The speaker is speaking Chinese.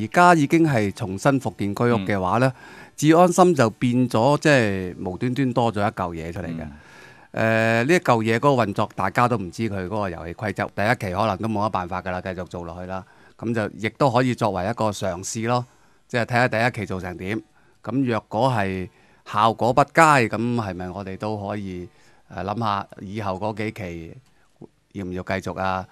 而家已经系重新复建居屋嘅话呢治安心就变咗即系无端端多咗一嚿嘢出嚟嘅。诶，呢一嚿嘢嗰个运作，大家都唔知佢嗰个游戏规则。第一期可能都冇乜办法噶啦，继续做落去啦。咁就亦都可以作为一个尝试咯，即系睇下第一期做成点。咁若果系效果不佳，咁系咪我哋都可以诶谂下以后嗰几期要唔要继续啊？